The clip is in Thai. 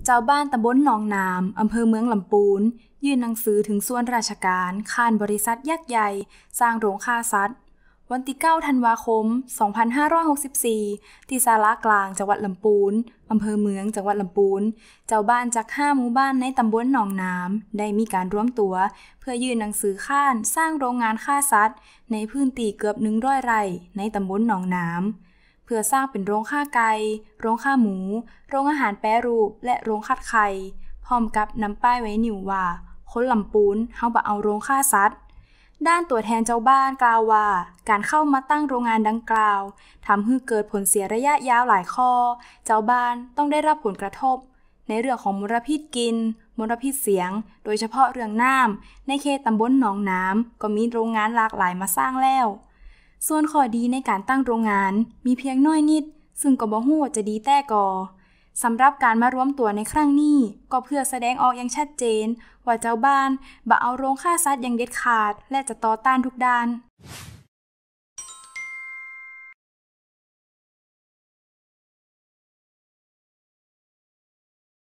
ชจ้าบ้านตำบลหนองนามอำเภอเมืองลำปูน ยื่นหนังสือถึงส่วนราชการคานบริษัทยักษ์ใหญ่ สร้างโรงฆ่าสัตว์ วันที่ 9 ธันวาคม 2564 ที่ศาลากลางจังหวัดลำปูน อำเภอเมืองจังหวัดลำปูนเจ้าบ้านจาก 5 หมู่บ้านในตำบลหนองน้ำได้มีการร่วมตัวเพื่อยื่นหนังสือค้านสร้างโรงงานฆ่าสัตว์ในพื้นที่เกือบ100ไร่ในตำบลหนองน้ำพื่อสร้างเป็นโรงฆ่าไก่ โรงฆ่าหมู โรงอาหารแปรรูป และโรงคัดไข่ พร้อมกับนำป้ายไว้นิวว่าคนลำปูนเฮาบะเอาโรงฆ่าสัตว์ ด้านตัวแทนเจ้าบ้านกล่าวว่า การเข้ามาตั้งโรงงานดังกล่าว ทำให้เกิดผลเสียระยะยาวหลายข้อ เจ้าบ้านต้องได้รับผลกระทบ ในเรื่องของมลพิษกินมลพิษเสียง โดยเฉพาะเรื่องน้ำในเขตตำบลหนองน้ำก็มีโรงงานหลากหลายมาสร้างแล้วส่วนข้อดีในการตั้งโรงงานมีเพียงน้อยนิด ซึ่งก็บ่ฮู้ว่าจะดีแต่ก่อสำหรับการมารวมตัวในครั้งนี้ก็เพื่อแสดงออกอย่างชัดเจน ว่าเจ้าบ้านบ่เอาโรงฆ่าซัดอย่างเด็ดขาด และจะต่อต้านทุกด้าน